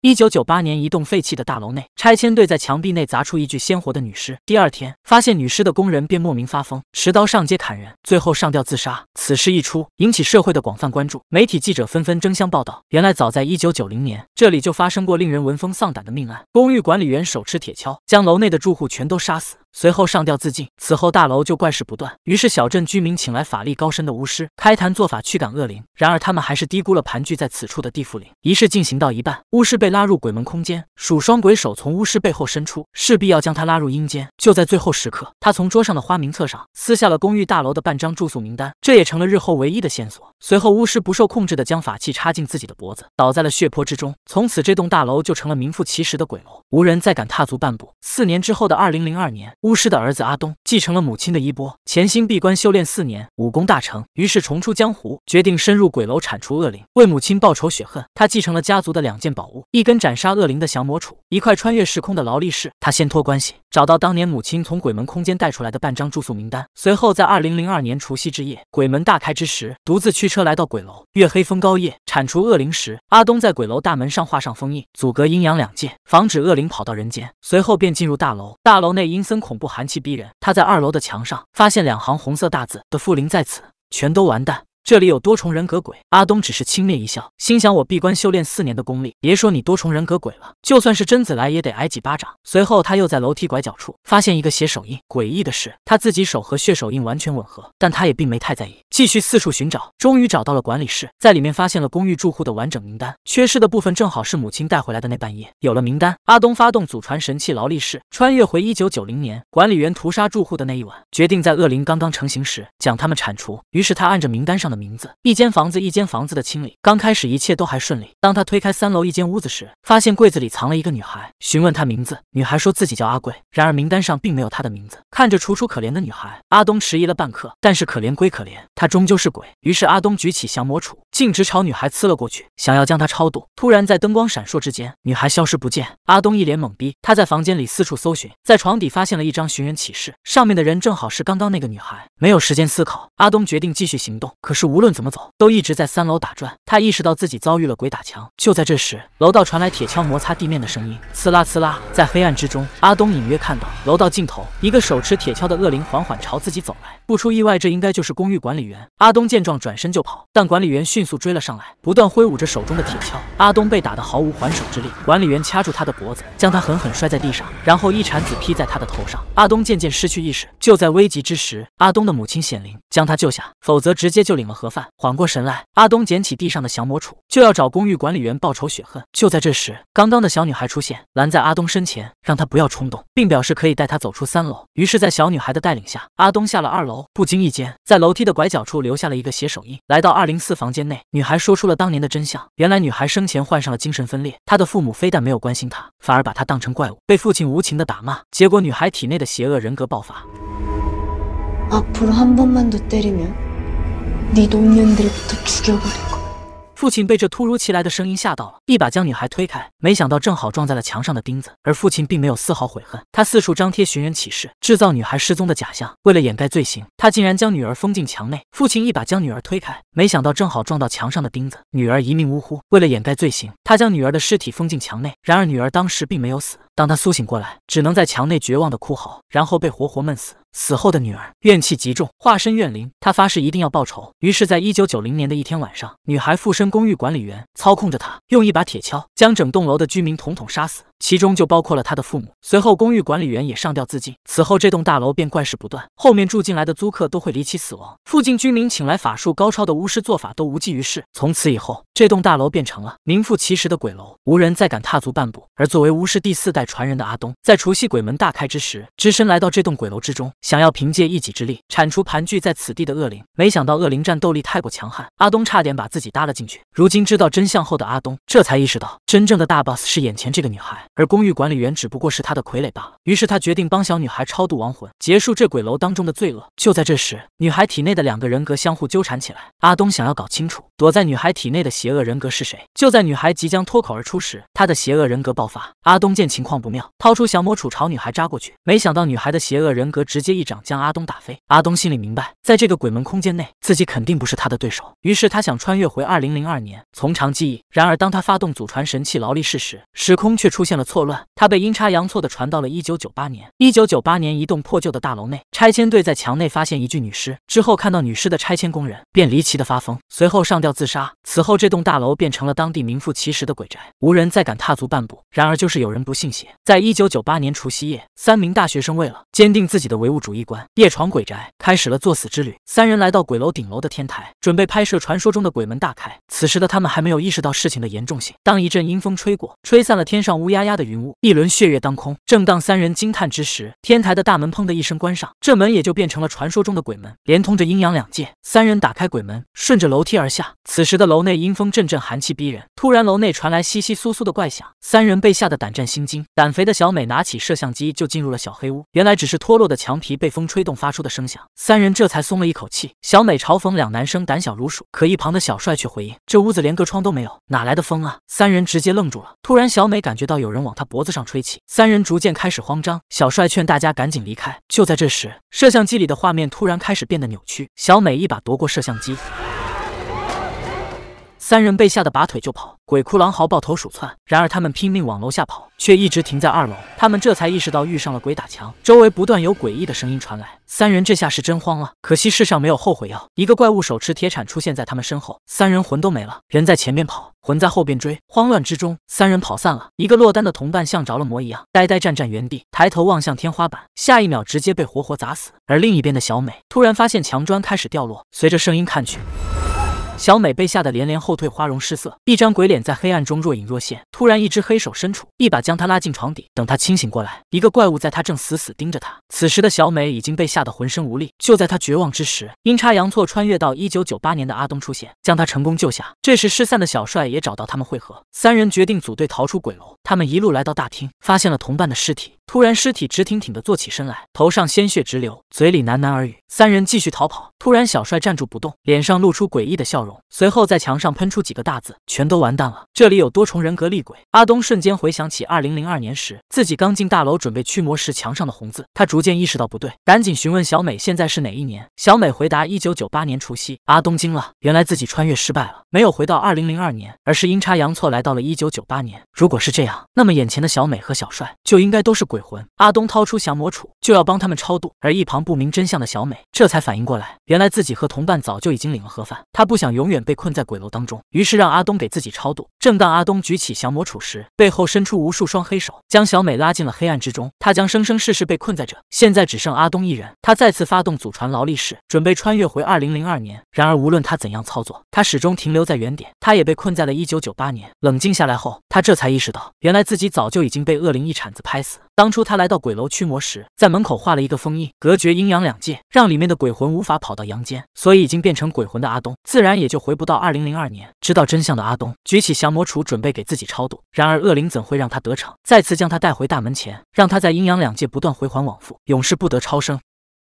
一九九八年，一栋废弃的大楼内，拆迁队在墙壁内砸出一具鲜活的女尸。第二天，发现女尸的工人便莫名发疯，持刀上街砍人，最后上吊自杀。此事一出，引起社会的广泛关注，媒体记者纷纷争相报道。原来，早在一九九零年，这里就发生过令人闻风丧胆的命案。公寓管理员手持铁锹，将楼内的住户全都杀死。随后上吊自尽。此后大楼就怪事不断。于是小镇居民请来法力高深的巫师开坛做法驱赶恶灵。然而他们还是低估了盘踞在此处的地缚灵。仪式进行到一半，巫师被拉入鬼门空间，数双鬼手从巫师背后伸出，势必要将他拉入阴间。就在最后时刻，他从桌上的花名册上撕下了公寓大楼的半张住宿名单，这也成了日后唯一的线索。随后巫师不受控制的将法器插进自己的脖子，倒在了血泊之中。从此这栋大楼就成了名副其实的鬼楼，无人再敢踏足半步。四年之后的二零零二年。巫师的儿子阿东继承了母亲的衣钵，潜心闭关修炼四年，武功大成。于是重出江湖，决定深入鬼楼铲除恶灵，为母亲报仇雪恨。他继承了家族的两件宝物：一根斩杀恶灵的降魔杵，一块穿越时空的劳力士。他先托关系找到当年母亲从鬼门空间带出来的半张住宿名单，随后在二零零二年除夕之夜，鬼门大开之时，独自驱车来到鬼楼。月黑风高夜，铲除恶灵时，阿东在鬼楼大门上画上封印，阻隔阴阳两界，防止恶灵跑到人间。随后便进入大楼。大楼内阴森恐。恐怖寒气逼人，他在二楼的墙上发现两行红色大字的“傅林在此”，全都完蛋。这里有多重人格鬼？阿东只是轻蔑一笑，心想：我闭关修炼四年的功力，别说你多重人格鬼了，就算是贞子来也得挨几巴掌。随后，他又在楼梯拐角处发现一个血手印，诡异的是，他自己手和血手印完全吻合，但他也并没太在意，继续四处寻找，终于找到了管理室，在里面发现了公寓住户的完整名单，缺失的部分正好是母亲带回来的那半夜。有了名单，阿东发动祖传神器劳力士，穿越回一九九零年，管理员屠杀住户的那一晚，决定在恶灵刚刚成型时将他们铲除。于是他按着名单上的。名字，一间房子一间房子的清理。刚开始一切都还顺利。当他推开三楼一间屋子时，发现柜子里藏了一个女孩。询问她名字，女孩说自己叫阿贵，然而名单上并没有她的名字。看着楚楚可怜的女孩，阿东迟疑了半刻。但是可怜归可怜，她终究是鬼。于是阿东举起降魔杵，径直朝女孩刺了过去，想要将她超度。突然在灯光闪烁之间，女孩消失不见。阿东一脸懵逼，他在房间里四处搜寻，在床底发现了一张寻人启事，上面的人正好是刚刚那个女孩。没有时间思考，阿东决定继续行动。可是。无论怎么走，都一直在三楼打转。他意识到自己遭遇了鬼打墙。就在这时，楼道传来铁锹摩擦地面的声音，刺啦刺啦。在黑暗之中，阿东隐约看到楼道尽头一个手持铁锹的恶灵缓缓朝自己走来。不出意外，这应该就是公寓管理员。阿东见状转身就跑，但管理员迅速追了上来，不断挥舞着手中的铁锹。阿东被打得毫无还手之力，管理员掐住他的脖子，将他狠狠摔在地上，然后一铲子劈在他的头上。阿东渐渐失去意识。就在危急之时，阿东的母亲显灵，将他救下，否则直接就领了。盒饭缓过神来，阿东捡起地上的降魔杵，就要找公寓管理员报仇雪恨。就在这时，刚刚的小女孩出现，拦在阿东身前，让他不要冲动，并表示可以带他走出三楼。于是，在小女孩的带领下，阿东下了二楼。不经意间，在楼梯的拐角处留下了一个血手印。来到二零四房间内，女孩说出了当年的真相：原来女孩生前患上了精神分裂，她的父母非但没有关心她，反而把她当成怪物，被父亲无情的打骂。结果，女孩体内的邪恶人格爆发。父亲被这突如其来的声音吓到了，一把将女孩推开，没想到正好撞在了墙上的钉子。而父亲并没有丝毫悔恨，他四处张贴寻人启事，制造女孩失踪的假象。为了掩盖罪行，他竟然将女儿封进墙内。父亲一把将女儿推开，没想到正好撞到墙上的钉子，女儿一命呜呼。为了掩盖罪行，他将女儿的尸体封进墙内。然而女儿当时并没有死，当她苏醒过来，只能在墙内绝望的哭嚎，然后被活活闷死。死后的女儿怨气极重，化身怨灵，她发誓一定要报仇。于是，在一九九零年的一天晚上，女孩附身公寓管理员，操控着她，用一把铁锹将整栋楼的居民统统杀死，其中就包括了她的父母。随后，公寓管理员也上吊自尽。此后，这栋大楼便怪事不断，后面住进来的租客都会离奇死亡。附近居民请来法术高超的巫师做法，都无济于事。从此以后，这栋大楼变成了名副其实的鬼楼，无人再敢踏足半步。而作为巫师第四代传人的阿东，在除夕鬼门大开之时，只身来到这栋鬼楼之中。想要凭借一己之力铲除盘踞在此地的恶灵，没想到恶灵战斗力太过强悍，阿东差点把自己搭了进去。如今知道真相后的阿东，这才意识到真正的大 boss 是眼前这个女孩，而公寓管理员只不过是他的傀儡罢了。于是他决定帮小女孩超度亡魂，结束这鬼楼当中的罪恶。就在这时，女孩体内的两个人格相互纠缠起来。阿东想要搞清楚躲在女孩体内的邪恶人格是谁，就在女孩即将脱口而出时，她的邪恶人格爆发。阿东见情况不妙，掏出降魔杵朝女孩扎过去，没想到女孩的邪恶人格直接。接一掌将阿东打飞，阿东心里明白，在这个鬼门空间内，自己肯定不是他的对手。于是他想穿越回二零零二年，从长计议。然而当他发动祖传神器劳力士时，时空却出现了错乱，他被阴差阳错的传到了一九九八年。一九九八年，一栋破旧的大楼内，拆迁队在墙内发现一具女尸，之后看到女尸的拆迁工人便离奇的发疯，随后上吊自杀。此后这栋大楼变成了当地名副其实的鬼宅，无人再敢踏足半步。然而就是有人不信邪，在一九九八年除夕夜，三名大学生为了坚定自己的唯物。主一关夜闯鬼宅，开始了作死之旅。三人来到鬼楼顶楼的天台，准备拍摄传说中的鬼门大开。此时的他们还没有意识到事情的严重性。当一阵阴风吹过，吹散了天上乌压压的云雾，一轮血月当空。正当三人惊叹之时，天台的大门砰的一声关上，这门也就变成了传说中的鬼门，连通着阴阳两界。三人打开鬼门，顺着楼梯而下。此时的楼内阴风阵阵，寒气逼人。突然，楼内传来窸窸窣窣的怪响，三人被吓得胆战心惊。胆肥的小美拿起摄像机就进入了小黑屋，原来只是脱落的墙皮被风吹动发出的声响。三人这才松了一口气。小美嘲讽两男生胆小如鼠，可一旁的小帅却回应：“这屋子连个窗都没有，哪来的风啊？”三人直接愣住了。突然，小美感觉到有人往她脖子上吹气，三人逐渐开始慌张。小帅劝大家赶紧离开。就在这时，摄像机里的画面突然开始变得扭曲。小美一把夺过摄像机。三人被吓得拔腿就跑，鬼哭狼嚎，抱头鼠窜。然而他们拼命往楼下跑，却一直停在二楼。他们这才意识到遇上了鬼打墙，周围不断有诡异的声音传来。三人这下是真慌了，可惜世上没有后悔药。一个怪物手持铁铲出现在他们身后，三人魂都没了，人在前面跑，魂在后边追。慌乱之中，三人跑散了。一个落单的同伴像着了魔一样，呆呆站站原地，抬头望向天花板，下一秒直接被活活砸死。而另一边的小美突然发现墙砖开始掉落，随着声音看去。小美被吓得连连后退，花容失色，一张鬼脸在黑暗中若隐若现。突然，一只黑手伸出，一把将她拉进床底。等她清醒过来，一个怪物在她正死死盯着她。此时的小美已经被吓得浑身无力。就在她绝望之时，阴差阳错穿越到一九九八年的阿东出现，将她成功救下。这时，失散的小帅也找到他们会合，三人决定组队逃出鬼楼。他们一路来到大厅，发现了同伴的尸体。突然，尸体直挺挺的坐起身来，头上鲜血直流，嘴里喃喃而语。三人继续逃跑，突然，小帅站住不动，脸上露出诡异的笑容。随后在墙上喷出几个大字，全都完蛋了。这里有多重人格厉鬼。阿东瞬间回想起二零零二年时自己刚进大楼准备驱魔时墙上的红字，他逐渐意识到不对，赶紧询问小美现在是哪一年。小美回答一九九八年除夕。阿东惊了，原来自己穿越失败了，没有回到二零零二年，而是阴差阳错来到了一九九八年。如果是这样，那么眼前的小美和小帅就应该都是鬼魂。阿东掏出降魔杵就要帮他们超度，而一旁不明真相的小美这才反应过来，原来自己和同伴早就已经领了盒饭。他不想永远被困在鬼楼当中，于是让阿东给自己超度。正当阿东举起降魔杵时，背后伸出无数双黑手，将小美拉进了黑暗之中。他将生生世世被困在这。现在只剩阿东一人，他再次发动祖传劳力士，准备穿越回二零零二年。然而无论他怎样操作，他始终停留在原点。他也被困在了一九九八年。冷静下来后。他这才意识到，原来自己早就已经被恶灵一铲子拍死。当初他来到鬼楼驱魔时，在门口画了一个封印，隔绝阴阳两界，让里面的鬼魂无法跑到阳间，所以已经变成鬼魂的阿东，自然也就回不到二零零二年。知道真相的阿东举起降魔杵，准备给自己超度，然而恶灵怎会让他得逞？再次将他带回大门前，让他在阴阳两界不断回环往复，永世不得超生。